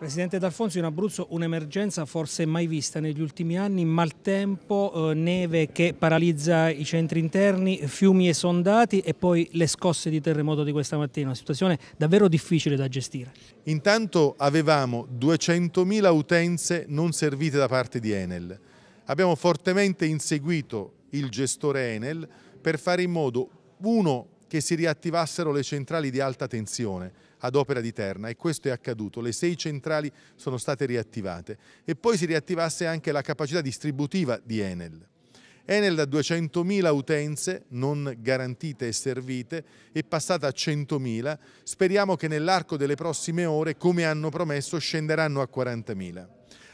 Presidente D'Alfonso, in Abruzzo un'emergenza forse mai vista negli ultimi anni, maltempo, eh, neve che paralizza i centri interni, fiumi esondati e poi le scosse di terremoto di questa mattina, una situazione davvero difficile da gestire. Intanto avevamo 200.000 utenze non servite da parte di Enel. Abbiamo fortemente inseguito il gestore Enel per fare in modo, uno, che si riattivassero le centrali di alta tensione, ad opera di Terna e questo è accaduto, le sei centrali sono state riattivate e poi si riattivasse anche la capacità distributiva di Enel. Enel da 200.000 utenze non garantite e servite è passata a 100.000, speriamo che nell'arco delle prossime ore, come hanno promesso, scenderanno a 40.000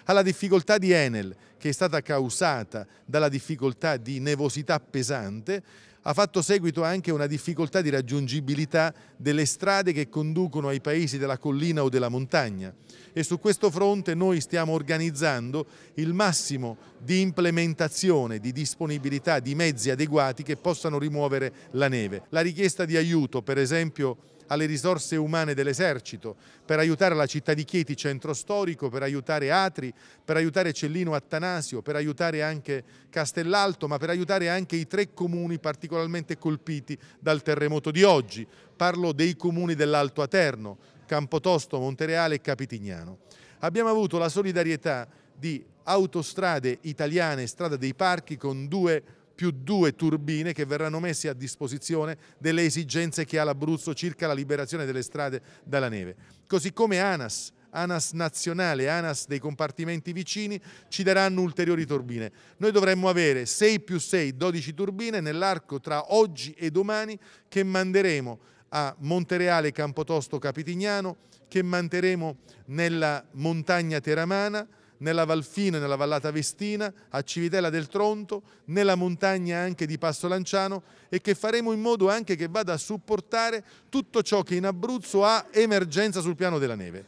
alla difficoltà di Enel, che è stata causata dalla difficoltà di nevosità pesante, ha fatto seguito anche una difficoltà di raggiungibilità delle strade che conducono ai paesi della collina o della montagna e su questo fronte noi stiamo organizzando il massimo di implementazione, di disponibilità di mezzi adeguati che possano rimuovere la neve. La richiesta di aiuto, per esempio, alle risorse umane dell'esercito, per aiutare la città di Chieti, centro storico, per aiutare Atri, per aiutare Cellino Attanasio, Santanasio, per aiutare anche Castellalto, ma per aiutare anche i tre comuni particolarmente colpiti dal terremoto di oggi. Parlo dei comuni dell'Alto Aterno, Campotosto, Montereale e Capitignano. Abbiamo avuto la solidarietà di autostrade italiane e strada dei parchi con due più due turbine che verranno messe a disposizione delle esigenze che ha l'Abruzzo circa la liberazione delle strade dalla neve. Così come ANAS ANAS nazionale e ANAS dei compartimenti vicini ci daranno ulteriori turbine. Noi dovremmo avere 6 più 6, 12 turbine nell'arco tra oggi e domani che manderemo a Montereale Campotosto Capitignano, che manderemo nella montagna teramana, nella Valfino e nella Vallata Vestina, a Civitella del Tronto, nella montagna anche di Passo Lanciano e che faremo in modo anche che vada a supportare tutto ciò che in Abruzzo ha emergenza sul piano della neve.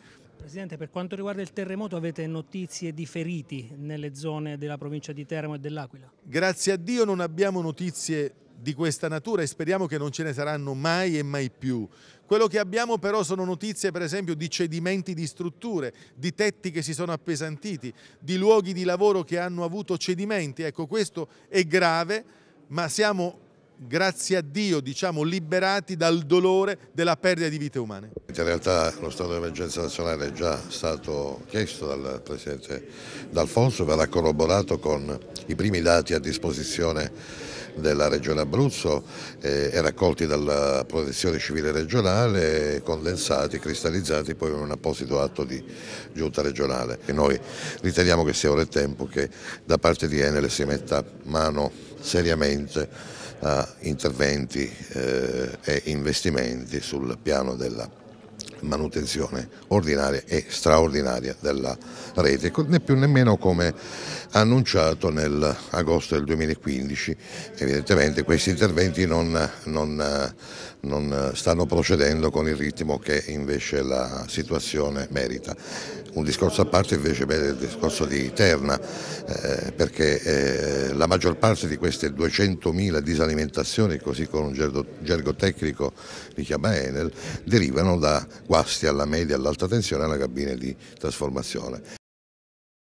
Presidente, per quanto riguarda il terremoto avete notizie di feriti nelle zone della provincia di Teramo e dell'Aquila? Grazie a Dio non abbiamo notizie di questa natura e speriamo che non ce ne saranno mai e mai più. Quello che abbiamo però sono notizie per esempio di cedimenti di strutture, di tetti che si sono appesantiti, di luoghi di lavoro che hanno avuto cedimenti. Ecco, questo è grave, ma siamo grazie a Dio, diciamo, liberati dal dolore della perdita di vite umane. In realtà lo stato di emergenza nazionale è già stato chiesto dal Presidente D'Alfonso, verrà corroborato con i primi dati a disposizione della Regione Abruzzo eh, e raccolti dalla Protezione Civile regionale, condensati, cristallizzati poi in un apposito atto di giunta regionale. E noi riteniamo che sia ora il tempo che da parte di Enel si metta mano seriamente a interventi eh, e investimenti sul piano della manutenzione ordinaria e straordinaria della rete, né più né meno come annunciato nell'agosto del 2015. Evidentemente questi interventi non, non, non, stanno procedendo con il ritmo che invece la situazione merita. Un discorso a parte invece è il discorso di Terna, eh, perché eh, la maggior parte di queste 200.000 disalimentazioni, così con un gergo, gergo tecnico li chiama Enel, derivano da guasti alla media e all'alta tensione alla cabina di trasformazione.